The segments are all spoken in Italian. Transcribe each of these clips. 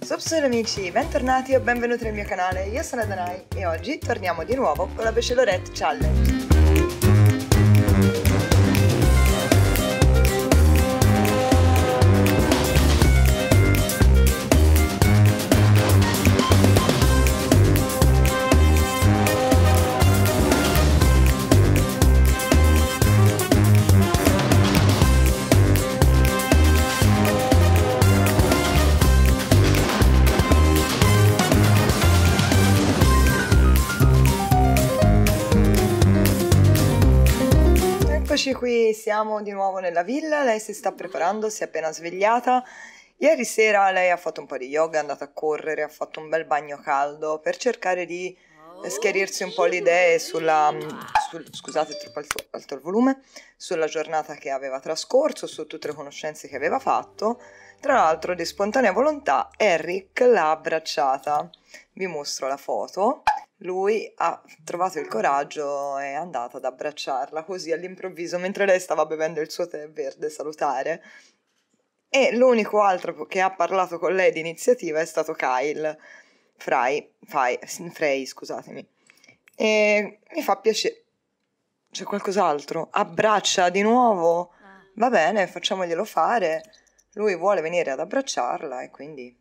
Subsono amici, bentornati o benvenuti nel mio canale, io sono Danai e oggi torniamo di nuovo con la Bachelorette Challenge. siamo di nuovo nella villa, lei si sta preparando, si è appena svegliata. Ieri sera lei ha fatto un po' di yoga, è andata a correre, ha fatto un bel bagno caldo per cercare di eh, schiarirsi un po' le idee sulla, mm, sul, scusate, troppo alto, alto, il volume, sulla giornata che aveva trascorso, su tutte le conoscenze che aveva fatto. Tra l'altro, di spontanea volontà, Eric l'ha abbracciata. Vi mostro la foto lui ha trovato il coraggio e è andato ad abbracciarla così all'improvviso mentre lei stava bevendo il suo tè verde salutare. E l'unico altro che ha parlato con lei di iniziativa è stato Kyle Frey, Frey, Frey scusatemi. E mi fa piacere. C'è qualcos'altro? Abbraccia di nuovo? Ah. Va bene, facciamoglielo fare. Lui vuole venire ad abbracciarla e quindi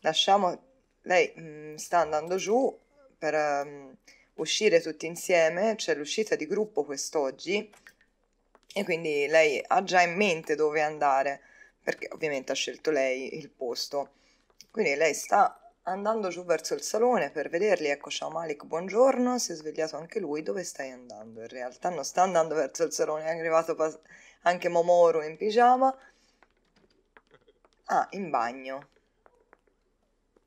lasciamo lei mh, mm, sta andando giù per um, uscire tutti insieme, c'è l'uscita di gruppo quest'oggi e quindi lei ha già in mente dove andare, perché ovviamente ha scelto lei il posto. Quindi lei sta andando giù verso il salone per vederli, ecco ciao Malik, buongiorno, si è svegliato anche lui, dove stai andando? In realtà non sta andando verso il salone, è arrivato anche Momoro in pigiama. Ah, in bagno.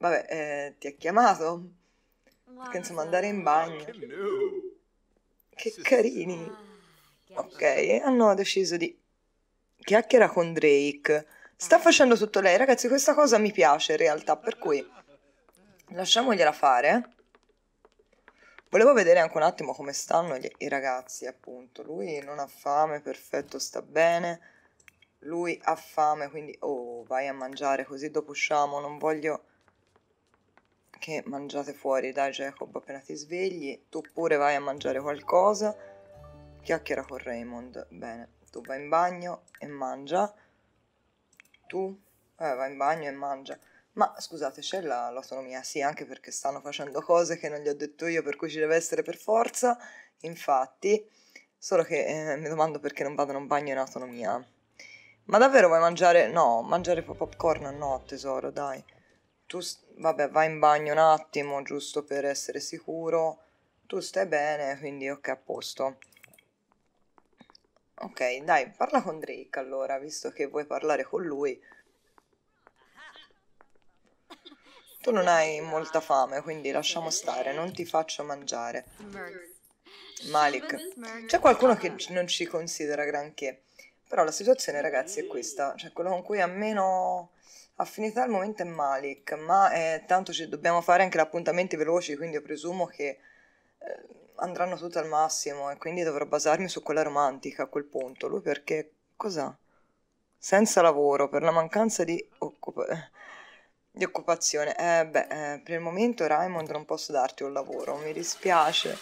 Vabbè, eh, ti ha chiamato? Perché insomma andare in bagno. Che carini. Ah, ok, hanno deciso di chiacchiera con Drake. Sta ah. facendo tutto lei, ragazzi, questa cosa mi piace in realtà, per cui lasciamogliela fare. Volevo vedere anche un attimo come stanno gli, i ragazzi, appunto. Lui non ha fame, perfetto, sta bene. Lui ha fame, quindi... Oh, vai a mangiare, così dopo usciamo, non voglio che mangiate fuori, dai Jacob appena ti svegli, tu pure vai a mangiare qualcosa, chiacchiera con Raymond, bene, tu vai in bagno e mangia, tu eh, vai in bagno e mangia. Ma scusate, c'è la, l'autonomia? Sì, anche perché stanno facendo cose che non gli ho detto io, per cui ci deve essere per forza. Infatti, solo che eh, mi domando perché non vado in un bagno in autonomia. Ma davvero vuoi mangiare? No, mangiare popcorn no, tesoro, dai tu, vabbè, vai in bagno un attimo, giusto per essere sicuro. Tu stai bene, quindi ok, a posto. Ok, dai, parla con Drake allora, visto che vuoi parlare con lui. Tu non hai molta fame, quindi lasciamo stare, non ti faccio mangiare. Malik, c'è qualcuno che non ci considera granché. Però la situazione, ragazzi, è questa. Cioè, quello con cui a meno Affinità al momento è Malik, ma eh, tanto ci dobbiamo fare anche gli appuntamenti veloci, quindi io presumo che eh, andranno tutti al massimo e quindi dovrò basarmi su quella romantica a quel punto. Lui perché cos'ha? Senza lavoro, per la mancanza di, occupa- eh, di occupazione. Eh, beh, eh, per il momento Raymond non posso darti un lavoro, mi dispiace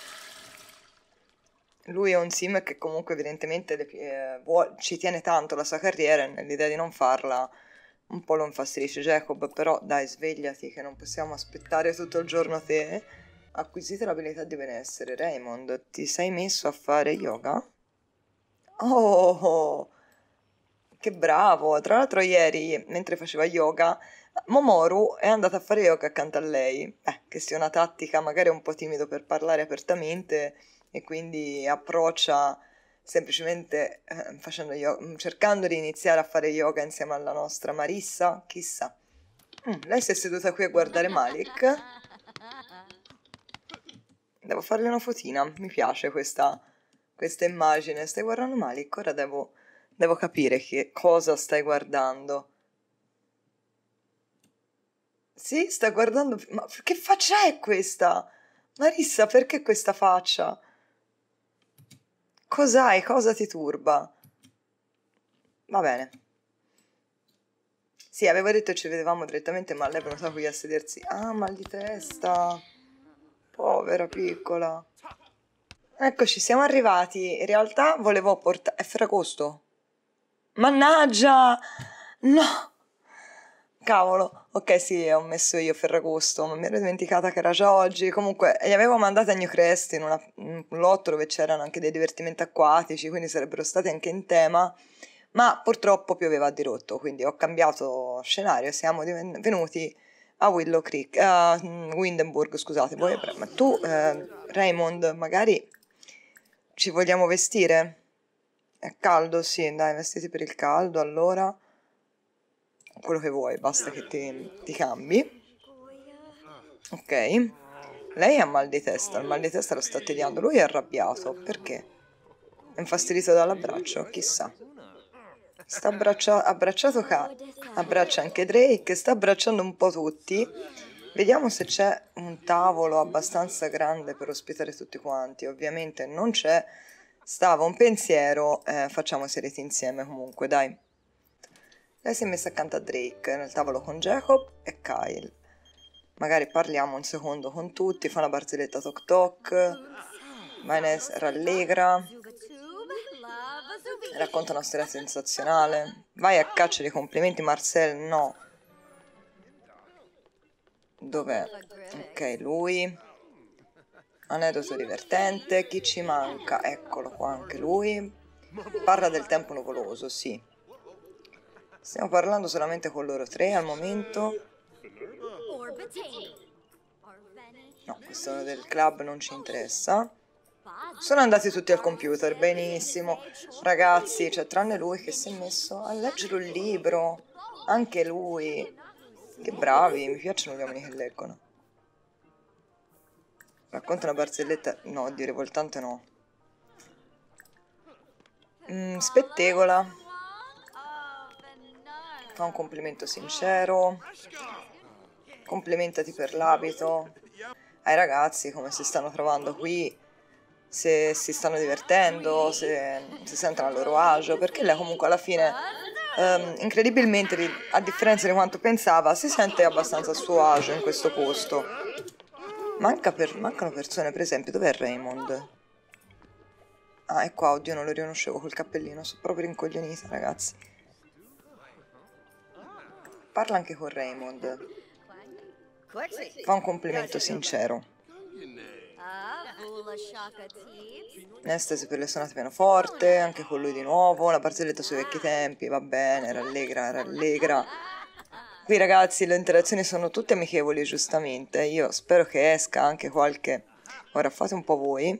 lui è un sim che comunque evidentemente eh, vuol, ci tiene tanto la sua carriera e l'idea di non farla un po' lo infastidisce Jacob, però dai svegliati che non possiamo aspettare tutto il giorno te. Acquisite l'abilità di benessere. Raymond, ti sei messo a fare yoga? Oh, che bravo! Tra l'altro ieri, mentre faceva yoga, Momoru è andata a fare yoga accanto a lei. Eh, che sia una tattica, magari un po' timido per parlare apertamente e quindi approccia semplicemente eh, facendo yoga, mm, cercando di iniziare a fare yoga insieme alla nostra Marissa, chissà. Mm, lei si è seduta qui a guardare Malik. Devo farle una fotina, mi piace questa, questa immagine. Stai guardando Malik, ora devo, devo capire che cosa stai guardando. Sì, sta guardando... Ma che faccia è questa? Marissa, perché questa faccia? Cos'hai? Cosa ti turba? Va bene. Sì, avevo detto ci vedevamo direttamente, ma lei è venuta qui a sedersi. Ah, mal di testa. Povera piccola. Eccoci, siamo arrivati. In realtà volevo portare... È Ferragosto? Mannaggia! No! cavolo, ok sì, ho messo io Ferragosto, ma mi ero dimenticata che era già oggi. Comunque, li avevo mandati a New Crest in, una, in un lotto dove c'erano anche dei divertimenti acquatici, quindi sarebbero stati anche in tema, ma purtroppo pioveva a dirotto, quindi ho cambiato scenario, siamo diven- venuti a Willow Creek, a uh, Windenburg, scusate, voi, ma tu, eh, Raymond, magari ci vogliamo vestire? È caldo, sì, dai, vestiti per il caldo, allora quello che vuoi, basta che ti, ti cambi. Ok. Lei ha mal di testa, il mal di testa lo sta tediando, lui è arrabbiato, perché? È infastidito dall'abbraccio, chissà. Sta abbraccia abbracciato K, abbraccia anche Drake, sta abbracciando un po' tutti. Vediamo se c'è un tavolo abbastanza grande per ospitare tutti quanti, ovviamente non c'è. Stava un pensiero, eh, facciamo serete insieme comunque, dai. Lei si è messa accanto a Drake, nel tavolo con Jacob e Kyle. Magari parliamo un secondo con tutti, fa una barzelletta toc toc. Maines rallegra. Racconta una storia sensazionale. Vai a caccia dei complimenti, Marcel, no. Dov'è? Ok, lui. Aneddoto divertente. Chi ci manca? Eccolo qua, anche lui. Parla del tempo nuvoloso, sì. Stiamo parlando solamente con loro tre al momento. No, questo del club non ci interessa. Sono andati tutti al computer, benissimo. Ragazzi, cioè tranne lui che si è messo a leggere un libro. Anche lui. Che bravi, mi piacciono gli uomini che leggono. Racconta una barzelletta... No, di rivoltante no. Mm, spettegola. Fa un complimento sincero. Complimentati per l'abito. Ai ragazzi come si stanno trovando qui, se si stanno divertendo, se si sentono a loro agio, perché lei comunque alla fine, ehm, incredibilmente, a differenza di quanto pensava, si sente abbastanza a suo agio in questo posto. Manca per, mancano persone, per esempio, dov'è Raymond? Ah, è qua, oddio, non lo riconoscevo col cappellino, sono proprio rincoglionita, ragazzi. Parla anche con Raymond. Fa un complimento sincero. Nestasi per le sonate pianoforte, anche con lui di nuovo, la barzelletta sui vecchi tempi, va bene, rallegra, rallegra. Qui ragazzi le interazioni sono tutte amichevoli giustamente, io spero che esca anche qualche... Ora fate un po' voi.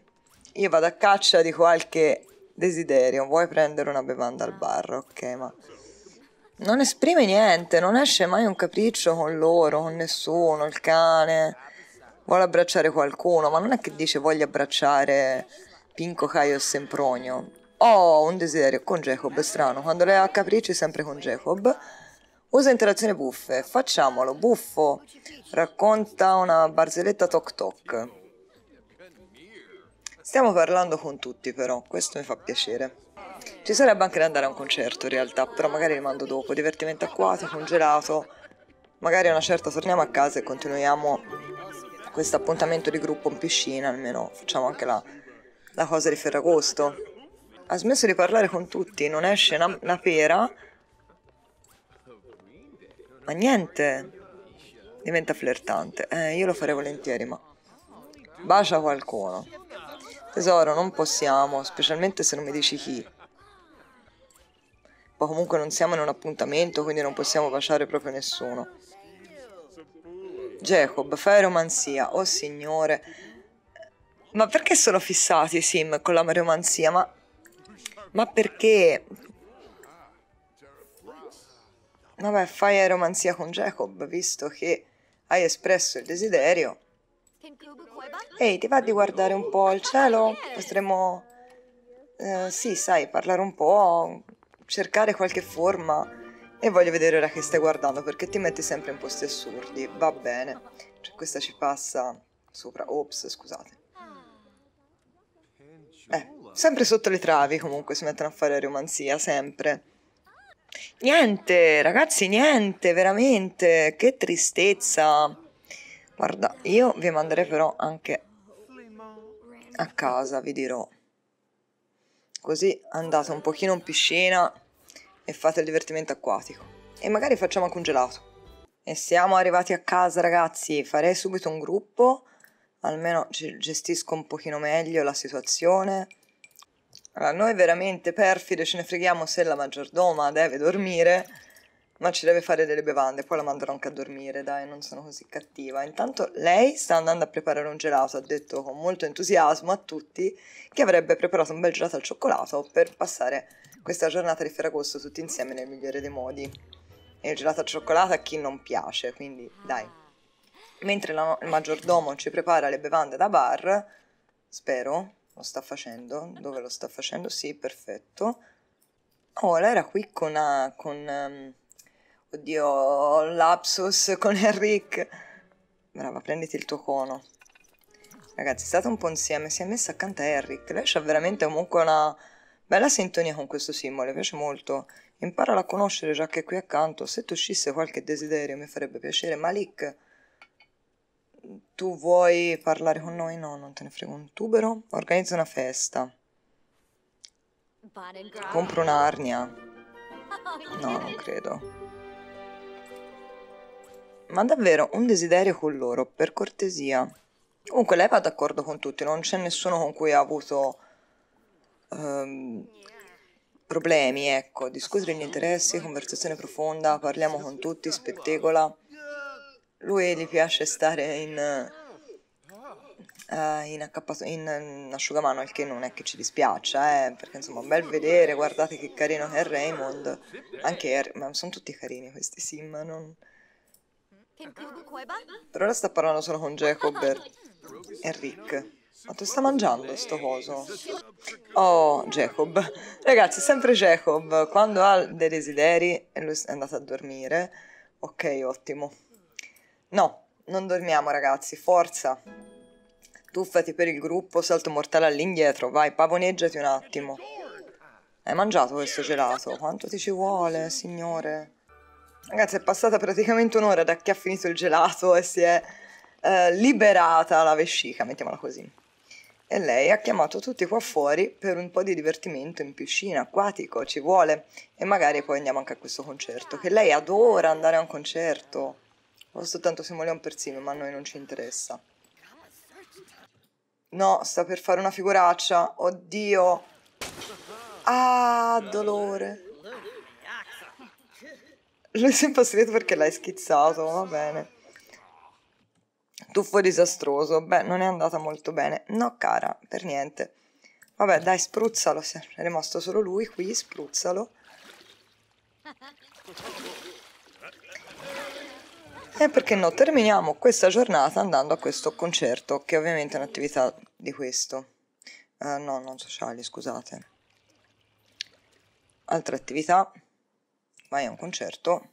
Io vado a caccia di qualche desiderio, vuoi prendere una bevanda al bar, ok ma non esprime niente, non esce mai un capriccio con loro, con nessuno, il cane. Vuole abbracciare qualcuno, ma non è che dice voglio abbracciare Pinco, Caio e Sempronio. Ho un desiderio con Jacob, strano, quando lei ha capricci sempre con Jacob. Usa interazioni buffe, facciamolo, buffo. Racconta una barzelletta toc toc. Stiamo parlando con tutti però, questo mi fa piacere. Ci sarebbe anche da andare a un concerto in realtà, però magari rimando dopo. Divertimento acquato, congelato. Magari a una certa torniamo a casa e continuiamo questo appuntamento di gruppo in piscina, almeno facciamo anche la, la cosa di Ferragosto. Ha smesso di parlare con tutti, non esce una, una pera. Ma niente, diventa flirtante. Eh, io lo farei volentieri, ma bacia qualcuno. Tesoro, non possiamo, specialmente se non mi dici chi ma comunque non siamo in un appuntamento, quindi non possiamo baciare proprio nessuno. Jacob, fai romanzia, oh signore. Ma perché sono fissati Sim con la romanzia? Ma, ma perché? Vabbè, fai romanzia con Jacob, visto che hai espresso il desiderio. Ehi, ti va di guardare un po' il cielo? Potremmo... Eh, sì, sai, parlare un po', cercare qualche forma e voglio vedere ora che stai guardando perché ti metti sempre in posti assurdi, va bene. Cioè questa ci passa sopra, ops scusate. Eh, sempre sotto le travi comunque si mettono a fare romanzia, sempre. Niente, ragazzi, niente, veramente, che tristezza. Guarda, io vi manderei però anche a casa, vi dirò. Così andate un pochino in piscina e fate il divertimento acquatico. E magari facciamo anche un gelato. E siamo arrivati a casa ragazzi, farei subito un gruppo, almeno gestisco un pochino meglio la situazione. Allora, noi veramente perfide ce ne freghiamo se la maggiordoma deve dormire ma ci deve fare delle bevande, poi la manderò anche a dormire, dai, non sono così cattiva. Intanto lei sta andando a preparare un gelato, ha detto con molto entusiasmo a tutti che avrebbe preparato un bel gelato al cioccolato per passare questa giornata di Ferragosto tutti insieme nel migliore dei modi. E il gelato al cioccolato a chi non piace, quindi dai. Mentre la, il maggiordomo ci prepara le bevande da bar, spero, lo sta facendo, dove lo sta facendo? Sì, perfetto. Oh, lei era qui con... Ah, con um, Oddio, ho un lapsus con Enric. Brava, prenditi il tuo cono. Ragazzi, state un po' insieme. Si è messa accanto a Enric. Lei ha veramente comunque una bella sintonia con questo simbolo. Mi piace molto. Imparala a conoscere già che è qui accanto. Se tu uscisse qualche desiderio mi farebbe piacere. Malik, tu vuoi parlare con noi? No, non te ne frega un tubero. Organizza una festa. Compro un'arnia. No, non credo ma davvero un desiderio con loro, per cortesia. Comunque lei va d'accordo con tutti, non c'è nessuno con cui ha avuto ehm, problemi, ecco, discutere gli interessi, conversazione profonda, parliamo con tutti, spettegola. Lui gli piace stare in, Uh, in, in, in, asciugamano, il che non è che ci dispiaccia, eh, perché insomma, bel vedere, guardate che carino che è Raymond, anche er- ma sono tutti carini questi sim, non... Per ora sta parlando solo con Jacob e Rick. Ma tu sta mangiando sto coso? Oh, Jacob. Ragazzi, sempre Jacob. Quando ha dei desideri e lui è andato a dormire. Ok, ottimo. No, non dormiamo ragazzi, forza. Tuffati per il gruppo, salto mortale all'indietro. Vai, pavoneggiati un attimo. Hai mangiato questo gelato? Quanto ti ci vuole, signore? Ragazzi, è passata praticamente un'ora da che ha finito il gelato e si è eh, liberata la vescica, mettiamola così. E lei ha chiamato tutti qua fuori per un po' di divertimento in piscina, acquatico, ci vuole. E magari poi andiamo anche a questo concerto, che lei adora andare a un concerto. O soltanto siamo lì un persino, ma a noi non ci interessa. No, sta per fare una figuraccia. Oddio. Ah, dolore. Lui si è impastinato perché l'hai schizzato, va bene. Tuffo disastroso. Beh, non è andata molto bene. No, cara, per niente. Vabbè, dai, spruzzalo. È rimasto solo lui qui, spruzzalo. E perché no, terminiamo questa giornata andando a questo concerto, che ovviamente è un'attività di questo. Uh, no, non sociali, scusate. Altre attività vai a un concerto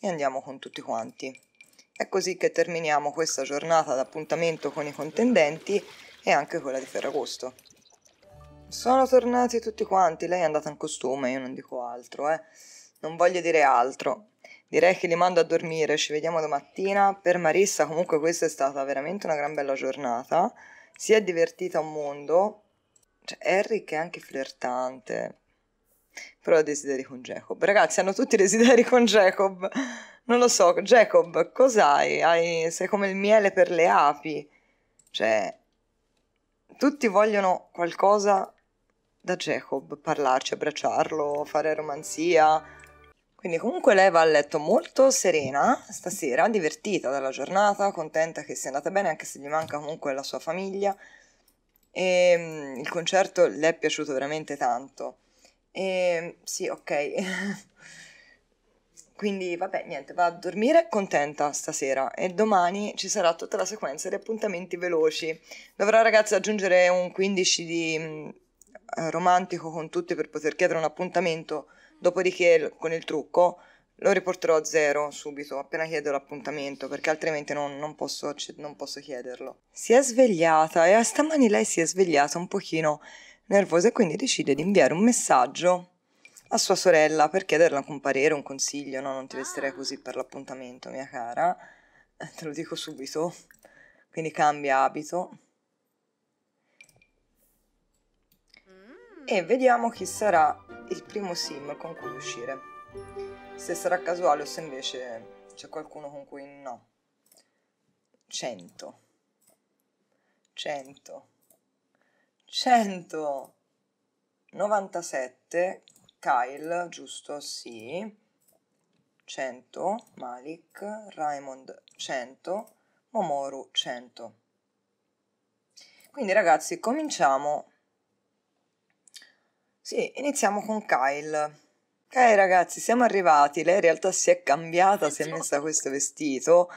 e andiamo con tutti quanti. È così che terminiamo questa giornata d'appuntamento con i contendenti e anche quella di Ferragosto. Sono tornati tutti quanti, lei è andata in costume, io non dico altro, eh. Non voglio dire altro. Direi che li mando a dormire, ci vediamo domattina. Per Marissa comunque questa è stata veramente una gran bella giornata. Si è divertita un mondo. Cioè, Harry che è anche flirtante. Prova desideri con Jacob. Ragazzi, hanno tutti desideri con Jacob. Non lo so, Jacob, cos'hai? Hai, sei come il miele per le api. Cioè, tutti vogliono qualcosa da Jacob, parlarci, abbracciarlo, fare romanzia. Quindi comunque lei va a letto molto serena stasera, divertita dalla giornata, contenta che sia andata bene, anche se gli manca comunque la sua famiglia. E ehm, il concerto le è piaciuto veramente tanto. E ehm, sì, ok. Quindi vabbè, niente, va a dormire contenta stasera e domani ci sarà tutta la sequenza di appuntamenti veloci. Dovrò ragazzi aggiungere un 15 di mm, eh, romantico con tutti per poter chiedere un appuntamento, dopodiché con il trucco lo riporterò a zero subito, appena chiedo l'appuntamento, perché altrimenti non, non, posso, non posso chiederlo. Si è svegliata e stamani lei si è svegliata un pochino Nervosa e quindi decide di inviare un messaggio a sua sorella per chiederla a comparire, un consiglio, no, non ti vestirei così per l'appuntamento, mia cara, eh, te lo dico subito. Quindi cambia abito. E vediamo chi sarà il primo sim con cui uscire. Se sarà casuale o se invece c'è qualcuno con cui no. 100. 100. 197 Kyle, giusto? Sì. 100 Malik, Raymond 100, Momoru 100. Quindi ragazzi, cominciamo. Sì, iniziamo con Kyle. Ok ragazzi, siamo arrivati. Lei in realtà si è cambiata, si è ecco. messa questo vestito.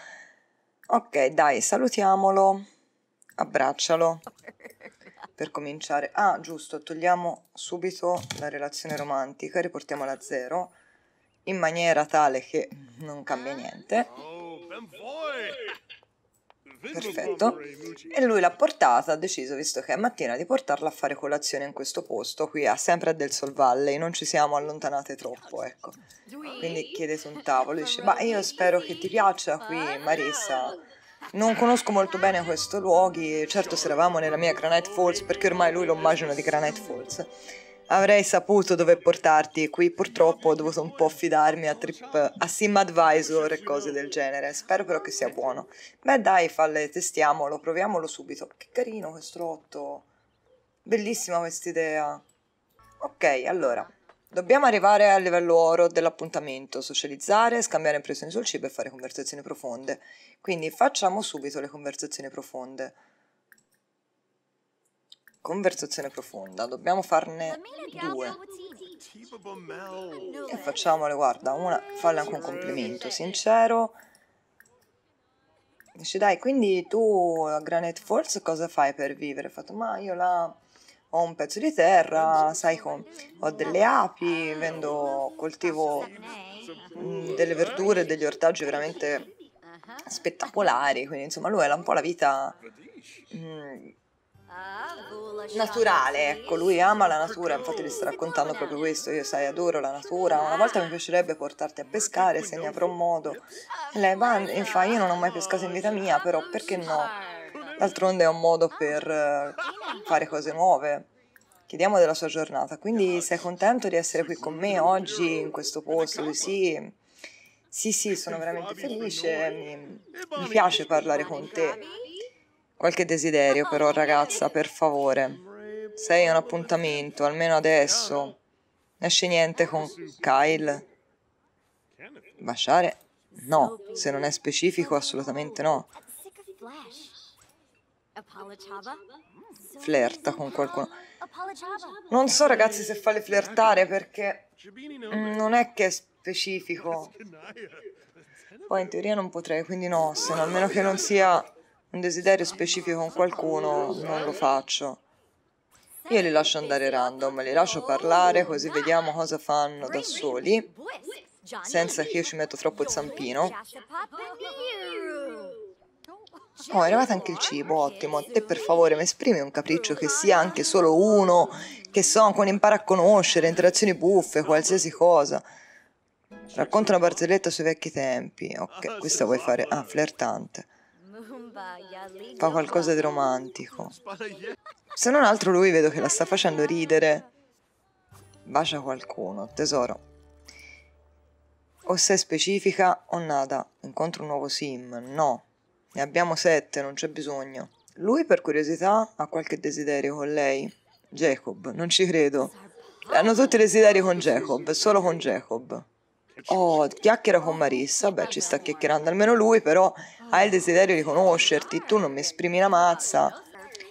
Ok, dai, salutiamolo. Abbraccialo per cominciare. Ah, giusto, togliamo subito la relazione romantica, riportiamola a zero, in maniera tale che non cambia ah. niente. Oh, Perfetto. E lui l'ha portata, ha deciso, visto che è mattina, di portarla a fare colazione in questo posto, qui a sempre a Del Sol Valley, non ci siamo allontanate troppo, ecco. Quindi chiedete un tavolo, dice, ma io spero che ti piaccia qui, Marissa non conosco molto bene questi luoghi, certo se eravamo nella mia Granite Falls, perché ormai lui lo immagino di Granite Falls. Avrei saputo dove portarti, qui purtroppo ho dovuto un po' affidarmi a trip, a sim advisor e cose del genere, spero però che sia buono. Beh dai, falle, testiamolo, proviamolo subito. Che carino questo rotto, bellissima questa idea. Ok, allora, Dobbiamo arrivare al livello oro dell'appuntamento, socializzare, scambiare impressioni sul cibo e fare conversazioni profonde. Quindi facciamo subito le conversazioni profonde. Conversazione profonda, dobbiamo farne due. E facciamole, guarda, una, falle anche un complimento sincero. Dici, dai, quindi tu a Granite Falls cosa fai per vivere? Ho fatto, ma io la ho un pezzo di terra, sai, ho delle api, vendo, coltivo mm, delle verdure, degli ortaggi veramente spettacolari, quindi insomma lui è un po' la vita mh, mm, naturale, ecco, lui ama la natura, infatti gli sto raccontando proprio questo, io sai adoro la natura, una volta mi piacerebbe portarti a pescare se ne avrò modo, e lei va e io non ho mai pescato in vita mia, però perché no? D'altronde è un modo ah, per eh, fare cose nuove. Chiediamo della sua giornata. Quindi sei contento di essere qui con me oggi in questo posto? Sì. Sì, sì, sono veramente felice. Mi, mi piace parlare con te. Qualche desiderio però, ragazza, per favore. Sei un appuntamento, almeno adesso. Non Esce niente con Kyle? Baciare? No, se non è specifico assolutamente no. Flirta con qualcuno. Non so ragazzi se fa le flirtare perché mm, non è che è specifico. Poi in teoria non potrei, quindi no, se no, a meno che non sia un desiderio specifico con qualcuno, non lo faccio. Io li lascio andare random, li lascio parlare così vediamo cosa fanno da soli, senza che io ci metto troppo zampino. Oh, è arrivato anche il cibo, ottimo. Te per favore mi esprimi un capriccio che sia anche solo uno, che so, con impara a conoscere, interazioni buffe, qualsiasi cosa. Racconta una barzelletta sui vecchi tempi. Ok, questa vuoi fare? Ah, flirtante. Fa qualcosa di romantico. Se non altro lui vedo che la sta facendo ridere. Bacia qualcuno, tesoro. O sei specifica o nada. Incontro un nuovo sim. No. Ne abbiamo sette, non c'è bisogno. Lui, per curiosità, ha qualche desiderio con lei. Jacob, non ci credo. Hanno tutti desideri con Jacob, solo con Jacob. Oh, chiacchiera con Marissa, beh ci sta chiacchierando almeno lui, però ha il desiderio di conoscerti, tu non mi esprimi la mazza.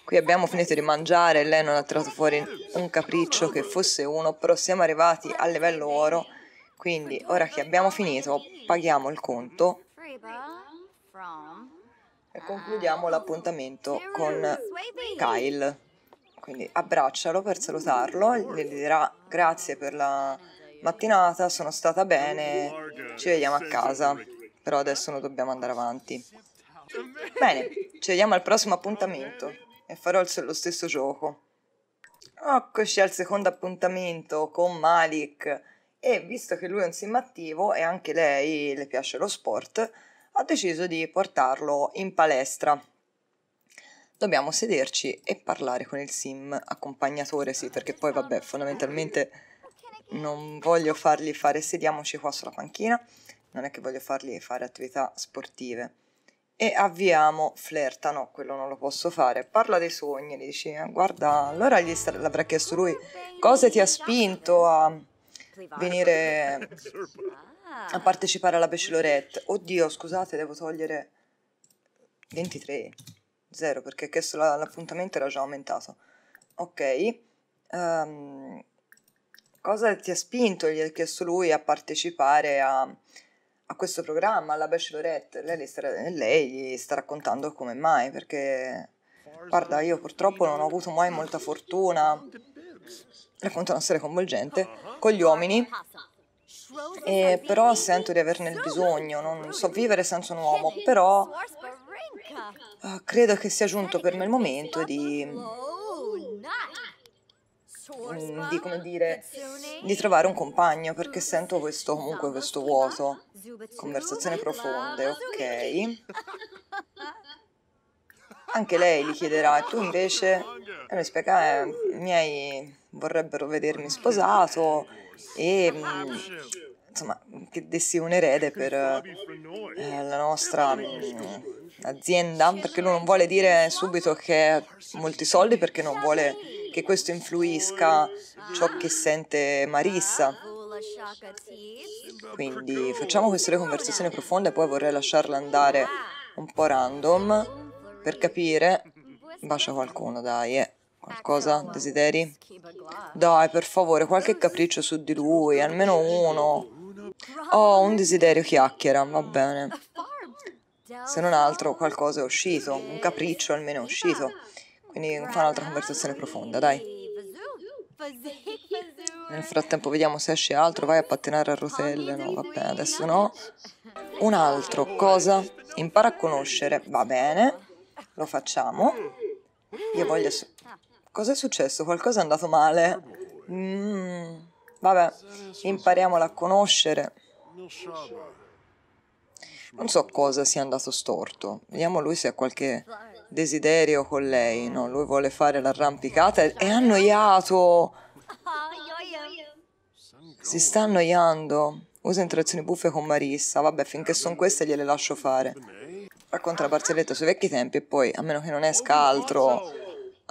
Qui abbiamo finito di mangiare e lei non ha tirato fuori un capriccio che fosse uno, però siamo arrivati al livello oro, quindi ora che abbiamo finito paghiamo il conto e concludiamo l'appuntamento ah, con Kyle. Quindi abbraccialo per salutarlo, gli dirà grazie per la mattinata, sono stata bene, ci vediamo a casa, però adesso non dobbiamo andare avanti. Bene, ci vediamo al prossimo appuntamento e farò lo stesso gioco. Eccoci al secondo appuntamento con Malik e visto che lui è un sim e anche lei le piace lo sport, ho deciso di portarlo in palestra. Dobbiamo sederci e parlare con il sim accompagnatore, sì, perché poi vabbè, fondamentalmente non voglio fargli fare sediamoci qua sulla panchina, non è che voglio fargli fare attività sportive. E avviamo, flirta, no, quello non lo posso fare. Parla dei sogni, gli dici, ah, guarda, allora gli stra- l'avrà chiesto lui, cosa ti ha spinto a venire a partecipare alla Bachelorette. Oddio, scusate, devo togliere 23, 0, perché chiesto l'appuntamento era già aumentato. Ok, um, cosa ti ha spinto, gli ha chiesto lui, a partecipare a, a questo programma, alla Bachelorette? Lei, starà, lei gli sta raccontando come mai, perché... Guarda, io purtroppo non ho avuto mai molta fortuna, racconta una storia coinvolgente, con gli uomini e eh, però sento di averne il bisogno, non so vivere senza un uomo, però eh, credo che sia giunto per me il momento di, mm, di, come dire, di trovare un compagno perché sento questo, comunque questo vuoto. Conversazione profonde, ok. Anche lei gli chiederà, e tu invece, e mi spiega, eh, i miei vorrebbero vedermi sposato, e mm, insomma, che dessi un erede per eh, la nostra mh, mm, azienda, perché lui non vuole dire subito che ha molti soldi, perché non vuole che questo influisca ciò che sente Marissa. Quindi facciamo queste due conversazioni profonde e poi vorrei lasciarla andare un po' random per capire. Bacia qualcuno, dai. Eh. Qualcosa desideri? Dai, per favore, qualche capriccio su di lui, almeno uno. Oh, un desiderio chiacchiera, va bene. Se non altro, qualcosa è uscito, un capriccio almeno è uscito. Quindi fa un'altra conversazione profonda, dai. Nel frattempo vediamo se esce altro, vai a pattinare a rotelle, no, va bene, adesso no. Un altro, cosa? Impara a conoscere, va bene, lo facciamo. Io voglio... So Cos'è successo? Qualcosa è andato male? Mm, vabbè, impariamola a conoscere. Non so cosa sia andato storto. Vediamo lui se ha qualche desiderio con lei. No, lui vuole fare l'arrampicata. È annoiato. Si sta annoiando. Usa interazioni buffe con Marissa. Vabbè, finché sono queste gliele lascio fare. Racconta la barzelletta sui vecchi tempi e poi, a meno che non esca altro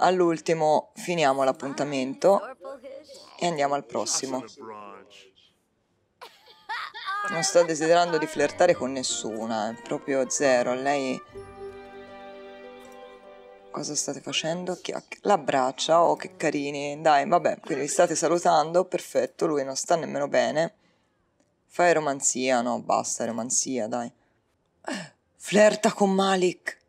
All'ultimo finiamo l'appuntamento e andiamo al prossimo. Non sto desiderando di flirtare con nessuna, è proprio zero. Lei... Cosa state facendo? Chiac... L'abbraccia, oh che carini. Dai, vabbè, quindi vi state salutando, perfetto, lui non sta nemmeno bene. Fai romanzia, no, basta, romanzia, dai. Eh, Flirta con Malik.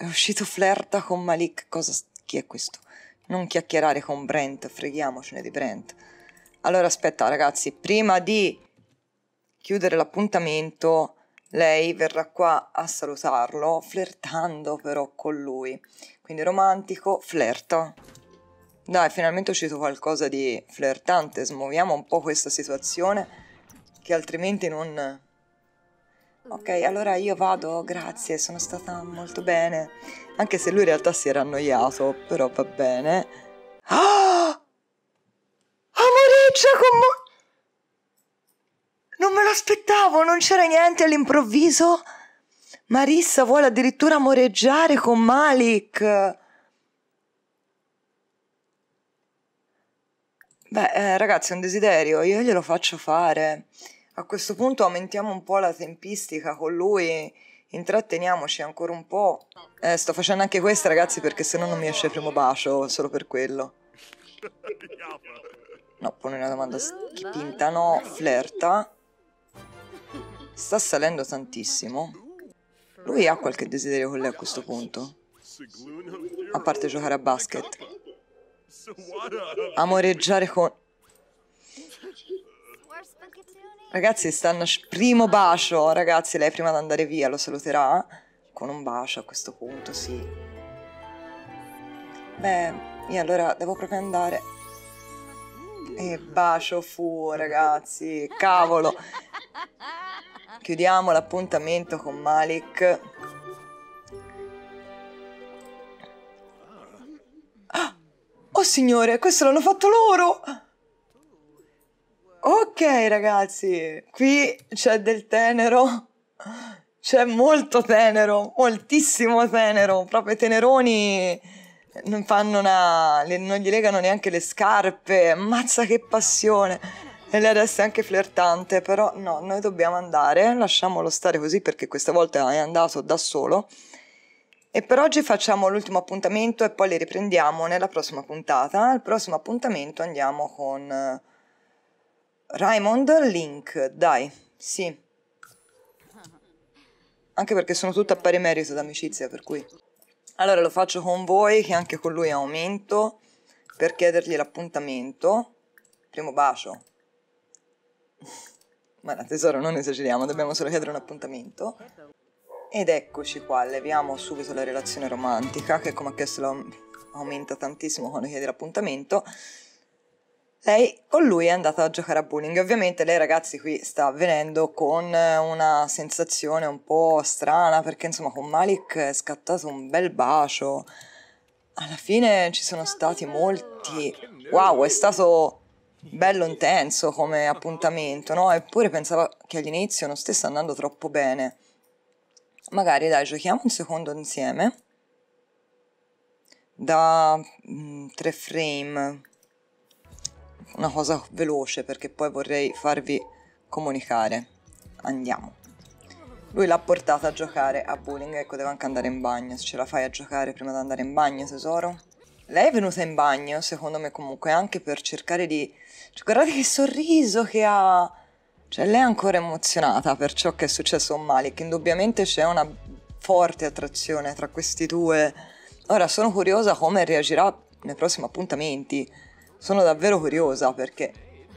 È uscito flirta con Malik, cosa... chi è questo? Non chiacchierare con Brent, freghiamocene di Brent. Allora aspetta ragazzi, prima di chiudere l'appuntamento, lei verrà qua a salutarlo, flirtando però con lui. Quindi romantico, flirta. Dai, finalmente è uscito qualcosa di flirtante, smuoviamo un po' questa situazione che altrimenti non, Ok, allora io vado, grazie, sono stata molto bene. Anche se lui in realtà si era annoiato, però va bene. Ah! Amoreccia con Non me l'aspettavo, non c'era niente all'improvviso. Marissa vuole addirittura amoreggiare con Malik. Beh, eh, ragazzi, è un desiderio, io glielo faccio fare a questo punto aumentiamo un po' la tempistica con lui, intratteniamoci ancora un po'. Eh, sto facendo anche questa ragazzi perché se no non mi esce il primo bacio, solo per quello. No, pone una domanda schipinta, no, flirta. Sta salendo tantissimo. Lui ha qualche desiderio con lei a questo punto. A parte giocare a basket. Amoreggiare con... Ragazzi, stanno... Primo bacio, ragazzi, lei prima di andare via lo saluterà con un bacio a questo punto, sì. Beh, io allora devo proprio andare. E bacio fu, ragazzi, cavolo. Chiudiamo l'appuntamento con Malik. Ah! Oh signore, questo l'hanno fatto loro! Ok ragazzi, qui c'è del tenero, c'è molto tenero, moltissimo tenero, proprio i teneroni non, una, non gli legano neanche le scarpe, mazza che passione. E lei adesso è anche flirtante, però no, noi dobbiamo andare, lasciamolo stare così perché questa volta è andato da solo. E per oggi facciamo l'ultimo appuntamento e poi li riprendiamo nella prossima puntata. Al prossimo appuntamento andiamo con Raymond Link, dai, sì. Anche perché sono tutta a pari merito d'amicizia, per cui... Allora lo faccio con voi, che anche con lui aumento, per chiedergli l'appuntamento. Primo bacio. Ma la tesoro, non esageriamo, dobbiamo solo chiedere un appuntamento. Ed eccoci qua, leviamo subito la relazione romantica, che come ha chiesto aumenta tantissimo quando chiede l'appuntamento. Lei con lui è andata a giocare a bowling. Ovviamente lei ragazzi qui sta venendo con eh, una sensazione un po' strana perché insomma con Malik è scattato un bel bacio. Alla fine ci sono stati molti... Ah, wow, è stato bello intenso come appuntamento, no? Eppure pensavo che all'inizio non stesse andando troppo bene. Magari dai, giochiamo un secondo insieme. Da mh, mm, tre frame una cosa veloce perché poi vorrei farvi comunicare. Andiamo. Lui l'ha portata a giocare a bowling, ecco, deve anche andare in bagno. Se ce la fai a giocare prima di andare in bagno, tesoro. Lei è venuta in bagno, secondo me comunque, anche per cercare di... Cioè, guardate che sorriso che ha... Cioè, lei è ancora emozionata per ciò che è successo a Malik. Indubbiamente c'è una forte attrazione tra questi due. Ora, sono curiosa come reagirà nei prossimi appuntamenti sono davvero curiosa perché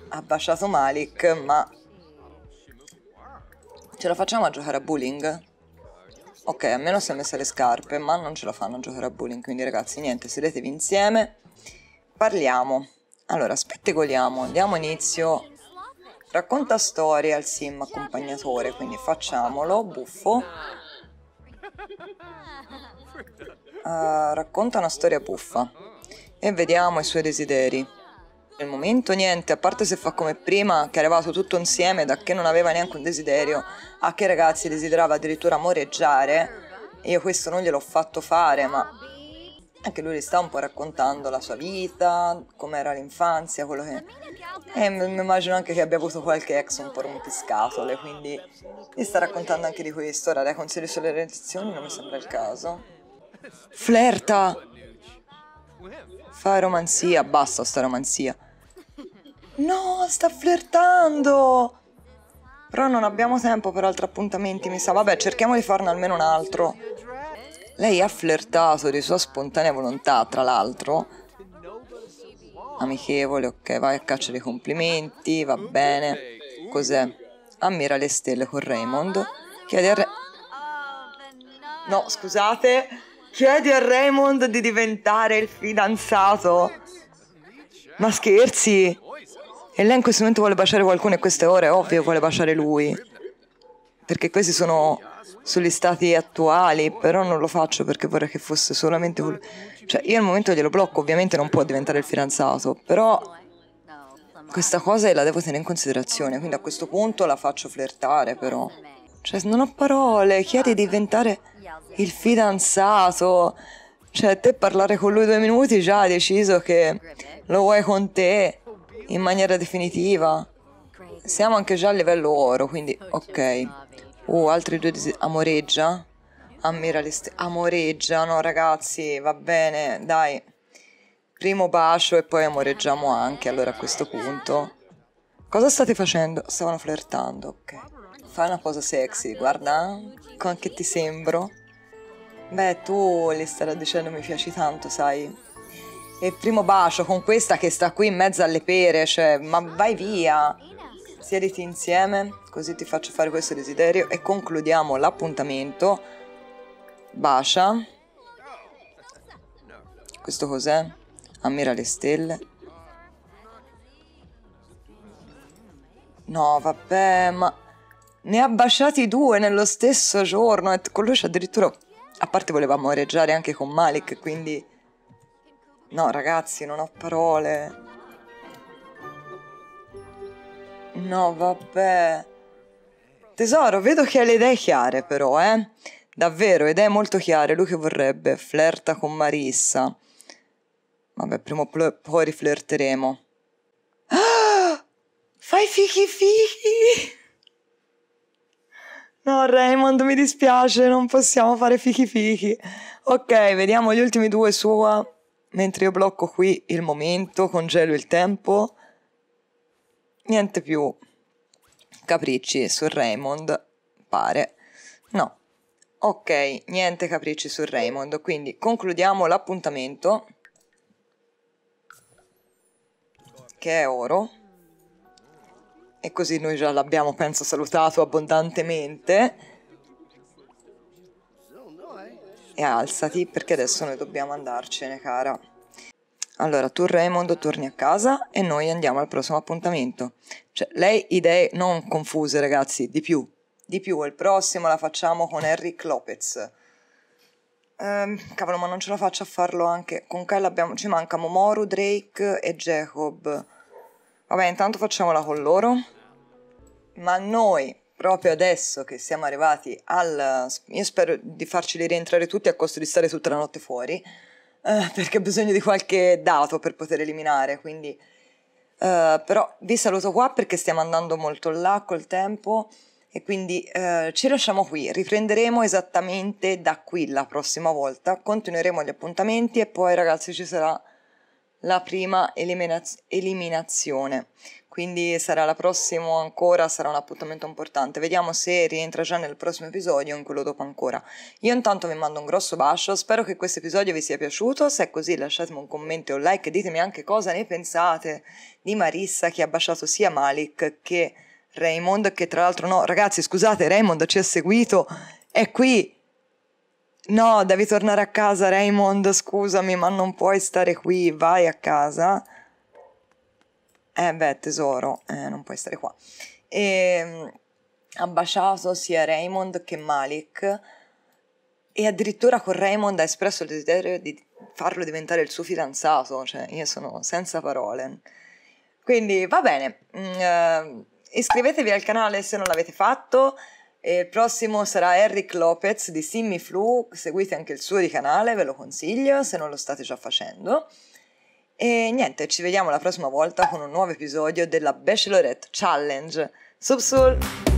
ha baciato Malik, ma ce la facciamo a giocare a bowling? Ok, almeno si è messa le scarpe, ma non ce la fanno a giocare a bowling, quindi ragazzi, niente, sedetevi insieme, parliamo. Allora, spettegoliamo, diamo inizio, racconta storie al sim accompagnatore, quindi facciamolo, buffo. Uh, racconta una storia buffa e vediamo i suoi desideri. Nel momento niente, a parte se fa come prima, che è arrivato tutto insieme da che non aveva neanche un desiderio a che ragazzi desiderava addirittura amoreggiare, io questo non gliel'ho fatto fare, ma anche lui sta un po' raccontando la sua vita, com'era l'infanzia, quello che... E mi immagino anche che abbia avuto qualche ex un po' rompiscatole, quindi gli sta raccontando anche di questo. Ora dai consigli sulle relazioni non mi sembra il caso. Flerta! Fa romanzia, basta sta romanzia. No, sta flirtando! Però non abbiamo tempo per altri appuntamenti, mi sa. Vabbè, cerchiamo di farne almeno un altro. Lei ha flirtato di sua spontanea volontà, tra l'altro. Amichevole, ok, vai a caccia dei complimenti, va bene. Cos'è? Ammira le stelle con Raymond. Chiede a Re... No, scusate. Chiedi a Raymond di diventare il fidanzato. Ma scherzi? E lei in questo momento vuole baciare qualcuno e queste ore ovvio vuole baciare lui. Perché questi sono sugli stati attuali, però non lo faccio perché vorrei che fosse solamente... Cioè io al momento glielo blocco, ovviamente non può diventare il fidanzato, però questa cosa la devo tenere in considerazione, quindi a questo punto la faccio flirtare però. Cioè, non ho parole, chiedi di diventare il fidanzato. Cioè, te parlare con lui due minuti già hai deciso che lo vuoi con te in maniera definitiva. Siamo anche già a livello oro, quindi ok. Uh, altri due desi- amoreggia. Ammira le stelle. Amoreggia, no ragazzi, va bene, dai. Primo bacio e poi amoreggiamo anche, allora a questo punto. Cosa state facendo? Stavano flirtando, ok fai una cosa sexy, guarda con che ti sembro. Beh, tu le starai dicendo mi piaci tanto, sai. E primo bacio con questa che sta qui in mezzo alle pere, cioè, ma vai via. Siediti insieme, così ti faccio fare questo desiderio e concludiamo l'appuntamento. Bacia. Questo cos'è? Ammira le stelle. No, vabbè, ma ne ha baciati due nello stesso giorno e con lui c'è addirittura a parte voleva amoreggiare anche con Malik quindi no ragazzi non ho parole no vabbè tesoro vedo che hai le idee chiare però eh davvero idee molto chiare lui che vorrebbe flirta con Marissa vabbè prima o poi riflirteremo ah! fai fichi fichi No, Raymond, mi dispiace, non possiamo fare fichi fichi. Ok, vediamo gli ultimi due sua. Mentre io blocco qui il momento, congelo il tempo. Niente più capricci su Raymond, pare. No. Ok, niente capricci su Raymond, quindi concludiamo l'appuntamento. Che è oro. E così noi già l'abbiamo, penso, salutato abbondantemente. E alzati, perché adesso noi dobbiamo andarcene, cara. Allora, tu Raymond torni a casa e noi andiamo al prossimo appuntamento. Cioè, lei idee non confuse, ragazzi, di più. Di più, il prossimo la facciamo con Eric Lopez. Ehm, cavolo, ma non ce la faccio a farlo anche con Kyle abbiamo... ci manca Momoru, Drake e Jacob. Vabbè, intanto facciamola con loro. Ma noi, proprio adesso che siamo arrivati al... Io spero di farceli rientrare tutti a costo di stare tutta la notte fuori, eh, perché ho bisogno di qualche dato per poter eliminare, quindi... Eh, però vi saluto qua perché stiamo andando molto là col tempo e quindi eh, ci lasciamo qui, riprenderemo esattamente da qui la prossima volta, continueremo gli appuntamenti e poi ragazzi ci sarà la prima eliminaz- eliminazione. Quindi sarà la prossima ancora, sarà un appuntamento importante. Vediamo se rientra già nel prossimo episodio o in quello dopo ancora. Io intanto vi mando un grosso bacio, spero che questo episodio vi sia piaciuto. Se è così lasciatemi un commento o un like, ditemi anche cosa ne pensate di Marissa che ha baciato sia Malik che Raymond, che tra l'altro no, ragazzi scusate, Raymond ci ha seguito, è qui No, devi tornare a casa, Raymond, scusami, ma non puoi stare qui, vai a casa. Eh beh, tesoro, eh, non puoi stare qua. E, ehm, ha baciato sia Raymond che Malik e addirittura con Raymond ha espresso il desiderio di farlo diventare il suo fidanzato, cioè io sono senza parole. Quindi va bene, uh, iscrivetevi al canale se non l'avete fatto, e il prossimo sarà Eric Lopez di Simmi Flu, seguite anche il suo di canale, ve lo consiglio se non lo state già facendo. E niente, ci vediamo la prossima volta con un nuovo episodio della Bachelorette Challenge. Sub